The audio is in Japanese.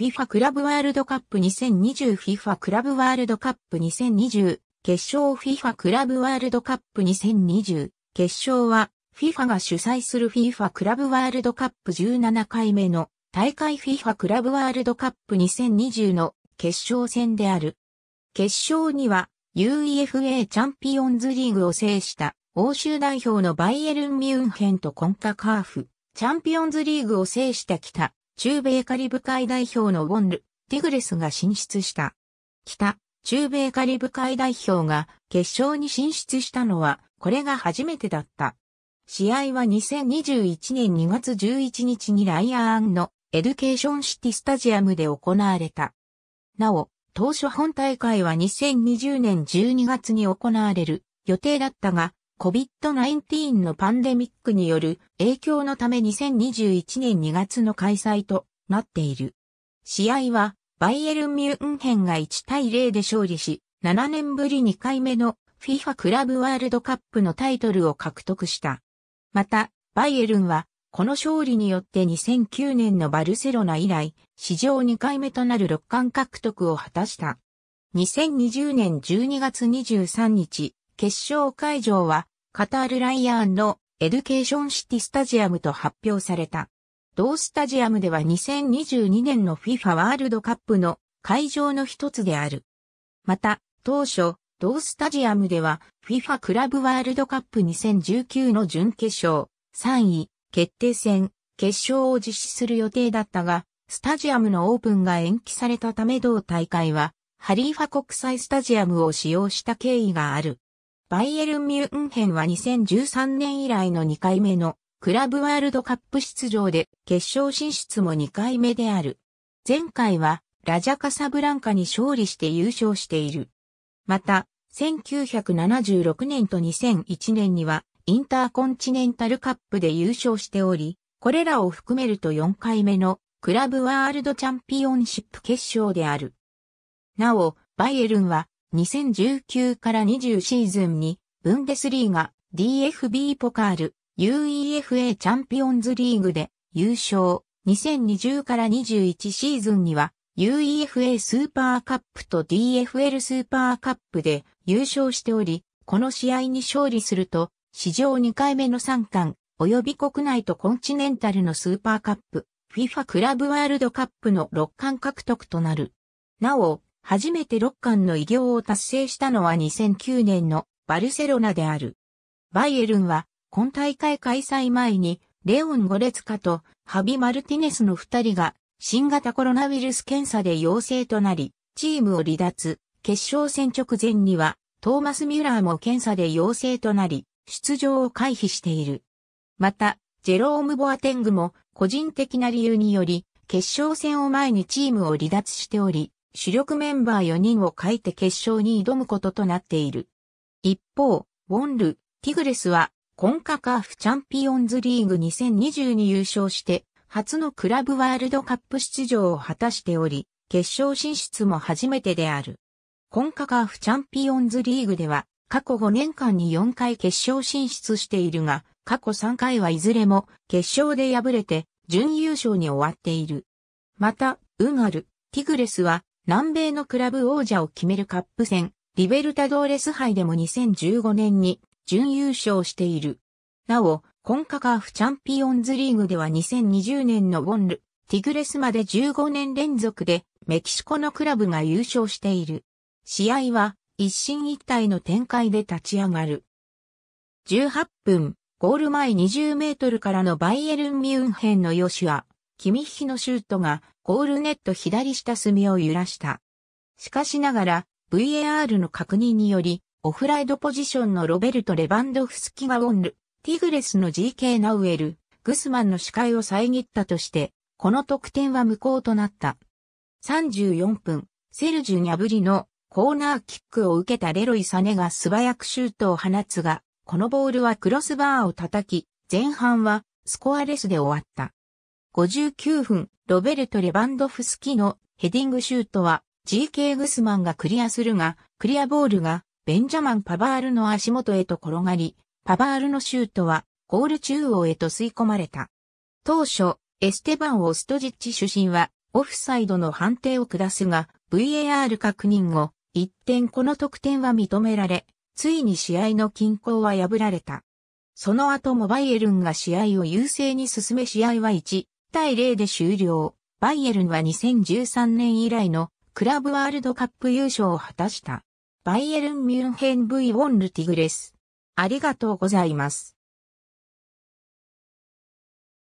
FIFA クラブワールドカップ 2020FIFA クラブワールドカップ2020決勝 FIFA クラブワールドカップ2020決勝は FIFA が主催する FIFA クラブワールドカップ17回目の大会 FIFA クラブワールドカップ2020の決勝戦である。決勝には UEFA チャンピオンズリーグを制した欧州代表のバイエルン・ミュンヘンとコンカカーフ、チャンピオンズリーグを制した北中米カリブ海代表のウォンル、ティグレスが進出した。北、中米カリブ海代表が決勝に進出したのは、これが初めてだった。試合は2021年2月11日にライアーンのエデュケーションシティスタジアムで行われた。なお、当初本大会は2020年12月に行われる予定だったが、COVID-19 のパンデミックによる影響のため2021年2月の開催となっている。試合はバイエルン・ミュンヘンが1対0で勝利し、7年ぶり2回目の FIFA クラブワールドカップのタイトルを獲得した。また、バイエルンは、この勝利によって2009年のバルセロナ以来、史上2回目となる6冠獲得を果たした。2020年12月23日、決勝会場は、カタールライアーンのエデュケーションシティスタジアムと発表された。同スタジアムでは2022年の FIFA ワールドカップの会場の一つである。また、当初、同スタジアムでは FIFA クラブワールドカップ2019の準決勝、3位、決定戦、決勝を実施する予定だったが、スタジアムのオープンが延期されたため同大会は、ハリーファ国際スタジアムを使用した経緯がある。バイエルン・ミュンヘンは2013年以来の2回目のクラブワールドカップ出場で決勝進出も2回目である。前回はラジャカサブランカに勝利して優勝している。また、1976年と2001年にはインターコンチネンタルカップで優勝しており、これらを含めると4回目のクラブワールドチャンピオンシップ決勝である。なお、バイエルンは2019から20シーズンに、ブンデスリーガ、DFB ポカール、UEFA チャンピオンズリーグで優勝。2020から21シーズンには UEFA スーパーカップと DFL スーパーカップで優勝しており、この試合に勝利すると、史上2回目の3冠、及び国内とコンチネンタルのスーパーカップ、FIFA クラブワールドカップの6冠獲得となる。なお、初めて6冠の偉業を達成したのは2009年のバルセロナである。バイエルンは今大会開催前にレオン・ゴレツカとハビ・マルティネスの2人が新型コロナウイルス検査で陽性となり、チームを離脱。決勝戦直前にはトーマス・ミュラーも検査で陽性となり、出場を回避している。また、ジェローム・ボアテングも個人的な理由により、決勝戦を前にチームを離脱しており、主力メンバー4人を欠いて決勝に挑むこととなっている。一方、ウォンル、ティグレスは、コンカカーフチャンピオンズリーグ2020に優勝して、初のクラブワールドカップ出場を果たしており、決勝進出も初めてである。コンカカーフチャンピオンズリーグでは、過去5年間に4回決勝進出しているが、過去3回はいずれも決勝で敗れて準優勝に終わっている。また、ウガル、ティグレスは南米のクラブ王者を決めるカップ戦、リベルタドーレス杯でも2015年に準優勝している。なお、コンカカーフチャンピオンズリーグでは2020年のウォンル、ティグレスまで15年連続でメキシコのクラブが優勝している。試合は一進一退の展開で立ち上がる。18分、ゴール前20メートルからのバイエルン・ミュンヘンのヨシュア、キミッヒのシュートがゴールネット左下隅を揺らした。しかしながら VAR の確認によりオフライドポジションのロベルト・レバンドフスキがオンル、ティグレスの GK ナウエル、グスマンの視界を遮ったとして、この得点は無効となった。34分、セルジュ・ニャブリのコーナーキックを受けたレロイ・サネが素早くシュートを放つが、このボールはクロスバーを叩き、前半はスコアレスで終わった。59分、ロベルト・レバンドフスキのヘディングシュートは GK グスマンがクリアするが、クリアボールがベンジャマン・パバールの足元へと転がり、パバールのシュートはゴール中央へと吸い込まれた。当初、エステバン・オストジッチ主審はオフサイドの判定を下すが、VAR 確認後、一点この得点は認められ、ついに試合の均衡は破られた。その後もバイエルンが試合を優勢に進め試合は1、対0で終了。バイエルンは2013年以来のクラブワールドカップ優勝を果たした。バイエルン・ミュンヘン V ウォンルティグレス。ありがとうございます。